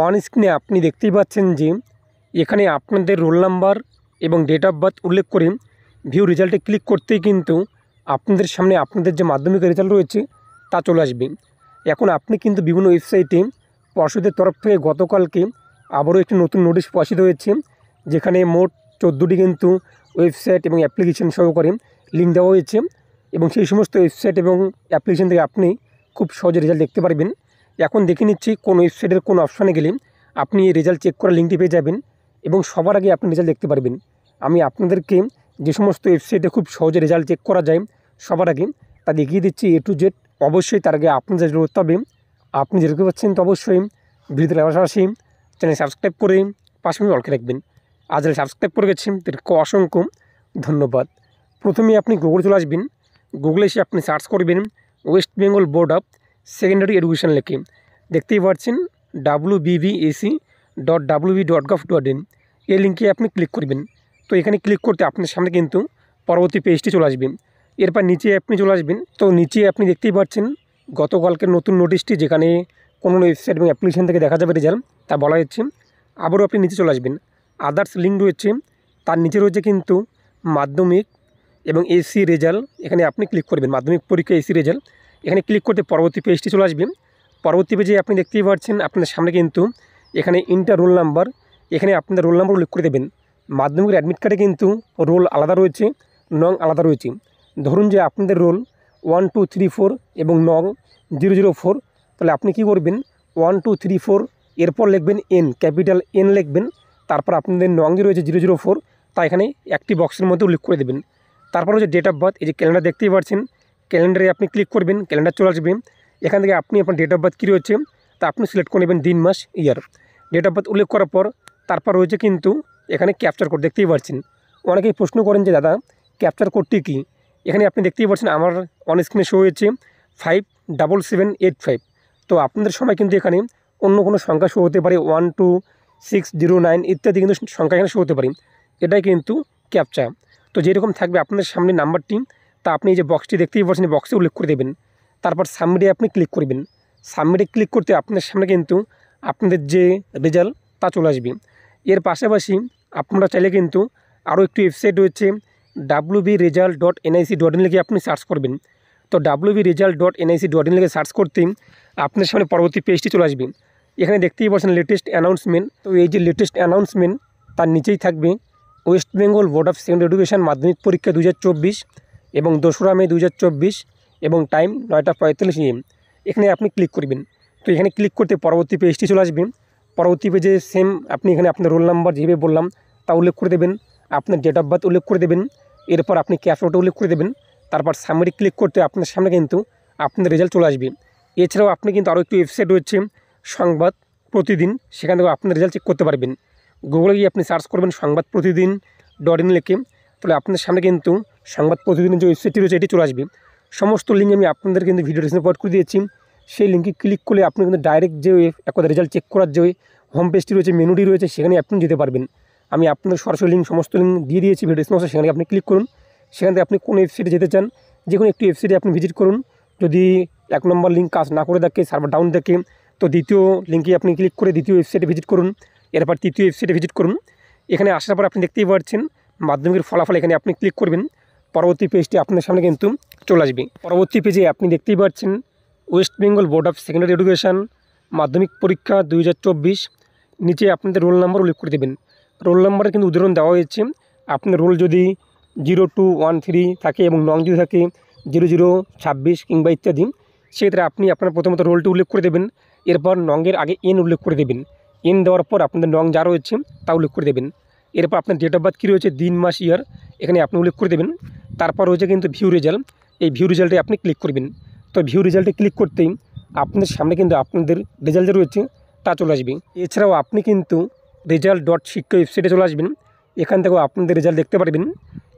on স্ক্রিনে আপনি দেখতেই পাচ্ছেন যে এখানে আপনাদের রোল নাম্বার এবং ডেট অফ বার্থ উল্লেখ করে ভিউ রেজাল্টে ক্লিক করতেই কিন্তু আপনাদের সামনে আপনাদের যে মাধ্যমিক রেজাল্ট রয়েছে তা চলে আসবে এখন আপনি কিন্তু বিভিন্ন ওয়েবসাইটে পর্ষদের তরফ থেকে গতকালকে আবারও একটি নতুন নোটিশ প্রকাশিত হয়েছে যেখানে মোট চোদ্দোটি কিন্তু ওয়েবসাইট এবং অ্যাপ্লিকেশন সহকারে লিঙ্ক দেওয়া হয়েছে এবং সেই সমস্ত ওয়েবসাইট এবং অ্যাপ্লিকেশন থেকে আপনি খুব সহজে রেজাল্ট দেখতে পারবেন এখন দেখে নিচ্ছি কোন ওয়েবসাইটের কোন অপশানে গেলে আপনি এই রেজাল্ট চেক করার লিঙ্কটি পেয়ে যাবেন এবং সবার আগে আপনি রেজাল্ট দেখতে পারবেন আমি আপনাদেরকে যে সমস্ত ওয়েবসাইটে খুব সহজে রেজাল্ট চেক করা যায় সবার আগে তা দেখিয়ে দিচ্ছি এ টু জেড অবশ্যই তার আগে আপনি যা হবে আপনি যেরকম পাচ্ছেন তো অবশ্যই ভিডিওতে পাশাপাশি চ্যানেল সাবস্ক্রাইব করে পাশে অলকে রাখবেন আজ সাবস্ক্রাইব করে গেছেন তাদেরকে অসংখ্য ধন্যবাদ প্রথমে আপনি গুগল চলে আসবেন গুগলে এসে আপনি সার্চ করবেন West Bengal Board of Secondary Education লেখে দেখতেই পাচ্ছেন W BBSE dot W B dot gov dot in এই লিঙ্কে আপনি ক্লিক করবেন তো এখানে ক্লিক করতে আপনার সামনে কিন্তু পরবর্তী পেজটি চলে আসবে এরপর নিচে আপনি চলে আসবেন তো নিচে আপনি দেখতেই পাচ্ছেন গতকালকের নতুন নোটিশটি যেখানে কোনো ওয়েবসাইট এবং অ্যাপ্লিকেশান থেকে দেখা যাবে রেজাল্ট তা বলা হচ্ছে আবারও আপনি নিচে চলে আসবেন আদার্স লিঙ্ক রয়েছে তার নিচে রয়েছে কিন্তু মাধ্যমিক এবং এসি রেজাল্ট এখানে আপনি ক্লিক করবেন মাধ্যমিক পরীক্ষা এসি রেজাল্ট এখানে ক্লিক করতে পরবর্তী পেজটি চলে আসবে পরবর্তী পেজে আপনি দেখতেই পাচ্ছেন আপনাদের সামনে কিন্তু এখানে ইন্টার রোল নাম্বার এখানে আপনাদের রোল নাম্বার উল্লেখ করে দেবেন মাধ্যমিকের অ্যাডমিট কার্ডে কিন্তু রোল আলাদা রয়েছে নং আলাদা রয়েছে ধরুন যে আপনাদের roll one two three four এবং নং জিরো জিরো ফোর তাহলে আপনি কী করবেন ওয়ান টু থ্রি ফোর এরপর লিখবেন এন ক্যাপিটাল এন লিখবেন তারপর আপনাদের নং যে রয়েছে জিরো জিরো ফোর তা এখানে একটি বক্সের মধ্যে উল্লেখ করে দেবেন তারপর হচ্ছে ডেট অফ বার্থ এই যে ক্যালেন্ডার দেখতেই পাচ্ছেন ক্যালেন্ডারে আপনি ক্লিক করবেন ক্যালেন্ডার চলে আসবে এখান থেকে আপনি আপনার ডেট অফ বার্থ কী রয়েছে তা আপনি সিলেক্ট করে নেবেন দিন মাস ইয়ার ডেট অফ বার্থ উল্লেখ করার পর তারপর রয়েছে কিন্তু এখানে ক্যাপচার কোড দেখতেই পাচ্ছেন অনেকেই প্রশ্ন করেন যে দাদা ক্যাপচার কোডটি কী এখানে আপনি দেখতেই পাচ্ছেন আমার অন স্ক্রিনে শো হয়েছে five double seven eight five তো আপনাদের সময় কিন্তু এখানে অন্য কোনো সংখ্যা শো হতে পারে one two six zero nine ইত্যাদি কিন্তু সংখ্যা এখানে শো হতে পারে এটাই কিন্তু ক্যাপচার তো যেরকম থাকবে আপনাদের সামনে নাম্বারটি তা আপনি এই যে বক্সটি দেখতেই পাচ্ছেন বক্সে উল্লেখ করে দেবেন তারপর সাবমিটে আপনি ক্লিক করবেন সাবমিটে ক্লিক করতে আপনার সামনে কিন্তু আপনাদের যে রেজাল্ট তা চলে আসবে এর পাশাপাশি আপনারা চাইলে কিন্তু আরও একটি ওয়েবসাইট রয়েছে W B result dot NIC dot in লিখে আপনি সার্চ করবেন তো W B result dot NIC dot in লিখে সার্চ করতে আপনার সামনে পরবর্তী পেজটি চলে আসবে এখানে দেখতেই পাচ্ছেন লেটেস্ট অ্যানাউন্সমেন্ট তো এই যে লেটেস্ট অ্যানাউন্সমেন্ট তার নিচেই থাকবে West Bengal Board of Secondary Education মাধ্যমিক পরীক্ষা দু হাজার চব্বিশ এবং দোসরা মে দু এবং টাইম নয়টা পঁয়তাল্লিশ এম এখানে আপনি ক্লিক করবেন তো এখানে ক্লিক করতে পরবর্তী পেজটি চলে আসবেন পরবর্তী পেজে সেম আপনি এখানে আপনার রোল নাম্বার যেভাবে বললাম তা উল্লেখ করে দেবেন আপনার ডেট অফ বার্থ উল্লেখ করে দেবেন এরপর আপনি ক্যাপশনটা উল্লেখ করে দেবেন তারপর সামনে ক্লিক করতে আপনার সামনে কিন্তু আপনার রেজাল্ট চলে আসবে এছাড়াও আপনি কিন্তু আরও একটি ওয়েবসাইট রয়েছে সংবাদ প্রতিদিন সেখান থেকে আপনার রেজাল্ট চেক করতে পারবেন গুগলে গিয়ে আপনি সার্চ করবেন সংবাদ প্রতিদিন ডট ইন লেখে তাহলে আপনার সামনে কিন্তু সংবাদ প্রতিদিনের যে ওয়েবসাইটটি রয়েছে এটি চলে আসবে সমস্ত লিঙ্ক আমি আপনাদের কিন্তু ভিডিও ডিসক্রিপশনে প্রোভাইড করে দিয়েছি সেই লিঙ্কে ক্লিক করলে আপনি কিন্তু ডাইরেক্ট যে একদা রেজাল্ট চেক করার যে হোম পেজটি রয়েছে মেনুটি রয়েছে সেখানে আপনি যেতে পারবেন আমি আপনাদের সরাসরি লিঙ্ক সমস্ত লিঙ্ক দিয়ে দিয়েছি ভিডিও ডিসক্রিপশনে সেখানে আপনি ক্লিক করুন সেখান থেকে আপনি কোন ওয়েবসাইটে যেতে চান যে কোনো একটি ওয়েবসাইটে আপনি ভিজিট করুন যদি এক নম্বর লিঙ্ক কাজ না করে থাকে সার্ভার ডাউন থাকে তো দ্বিতীয় লিঙ্কে আপনি ক্লিক করে দ্বিতীয় ওয়েবসাইটে ভিজিট করুন এরপর তৃতীয় ওয়েবসাইটে ভিজিট করুন এখানে আসার পর আপনি দেখতেই পাচ্ছেন মাধ্যমিকের ফলাফল এখানে আপনি ক্লিক করবেন পরবর্তী পেজটি আপনার সামনে কিন্তু চলে আসবে পরবর্তী পেজে আপনি দেখতেই পাচ্ছেন West Bengal Board of Secondary Education মাধ্যমিক পরীক্ষা দুই নিচে আপনাদের রোল নাম্বার উল্লেখ করে দেবেন রোল নাম্বারের কিন্তু উদাহরণ দেওয়া হয়েছে আপনার রোল যদি জিরো টু ওয়ান থ্রি থাকে এবং নং যদি থাকে জিরো জিরো ছাব্বিশ কিংবা ইত্যাদি সেক্ষেত্রে আপনি আপনার প্রথমত রোলটি উল্লেখ করে দেবেন এরপর নঙ্গের আগে এন উল্লেখ করে দেবেন এন দেওয়ার পর আপনাদের নং যা রয়েছে তা উল্লেখ করে দেবেন এরপর আপনার ডেট অফ বার্থ কী রয়েছে দিন মাস ইয়ার এখানে আপনি উল্লেখ করে দেবেন তারপর রয়েছে কিন্তু ভিউ রেজাল্ট এই ভিউ রেজাল্টে আপনি ক্লিক করবেন তো ভিউ রেজাল্টে ক্লিক করতেই আপনার সামনে কিন্তু আপনাদের রেজাল্ট রয়েছে তা চলে আসবে এছাড়াও আপনি কিন্তু রেজাল্ট ডট শিক্ষা ওয়েবসাইটে চলে আসবেন এখান থেকেও আপনাদের রেজাল্ট দেখতে পারবেন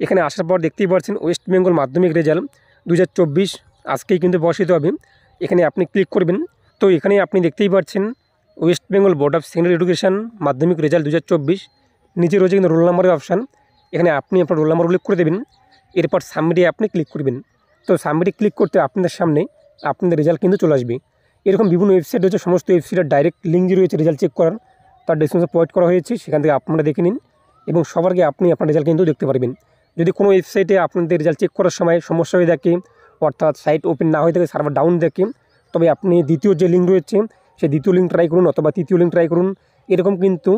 এখানে আসার পর দেখতেই পাচ্ছেন ওয়েস্ট বেঙ্গল মাধ্যমিক রেজাল্ট দু আজকেই কিন্তু বসিত হবে এখানে আপনি ক্লিক করবেন তো এখানে আপনি দেখতেই পাচ্ছেন West Bengal Board of Secondary Education মাধ্যমিক রেজাল্ট দু নিচে রয়েছে কিন্তু রোল নাম্বারের অপশান এখানে আপনি আপনার রোল নাম্বার উল্লেখ করে দেবেন এরপর সাবমিটে আপনি ক্লিক করবেন তো সাবমিটে ক্লিক করতে আপনাদের সামনে আপনাদের রেজাল্ট কিন্তু চলে আসবে এরকম বিভিন্ন ওয়েবসাইট রয়েছে সমস্ত ওয়েবসাইটের ডাইরেক্ট লিঙ্ক যে রয়েছে রেজাল্ট চেক করার তার ডিসক্রিপশন প্রোভাইড করা হয়েছে সেখান থেকে আপনারা দেখে নিন এবং সবারকে আপনি আপনার রেজাল্ট কিন্তু দেখতে পারবেন যদি কোনো ওয়েবসাইটে আপনাদের রেজাল্ট চেক করার সময় সমস্যা হয়ে থাকে অর্থাৎ সাইট ওপেন না হয়ে থাকে সার্ভার ডাউন থাকে তবে আপনি দ্বিতীয় যে লিঙ্ক রয়েছে সেই দ্বিতীয় লিঙ্ক ট্রাই করুন অথবা তৃতীয় লিঙ্ক ট্রাই করুন এরকম কিন্তু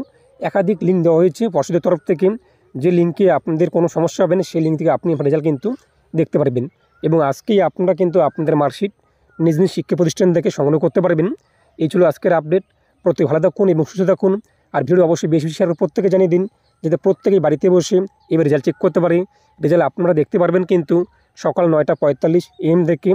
একাধিক লিঙ্ক দেওয়া হয়েছে পশুদের তরফ থেকে যে লিঙ্কে আপনাদের কোনো সমস্যা হবে না সেই লিঙ্ক থেকে আপনি রেজাল্ট কিন্তু দেখতে পারবেন এবং আজকেই আপনারা কিন্তু আপনাদের মার্কশিট নিজ নিজ শিক্ষা প্রতিষ্ঠান থেকে সংগ্রহ করতে পারবেন এই ছিল আজকের আপডেট প্রতি ভালো থাকুন এবং সুস্থ থাকুন আর ভিডিও অবশ্যই বেশি বেশি শেয়ার প্রত্যেকে জানিয়ে দিন যাতে প্রত্যেকেই বাড়িতে বসে এবার রেজাল্ট চেক করতে পারে রেজাল্ট আপনারা দেখতে পারবেন কিন্তু সকাল নয়টা পঁয়তাল্লিশ এম থেকে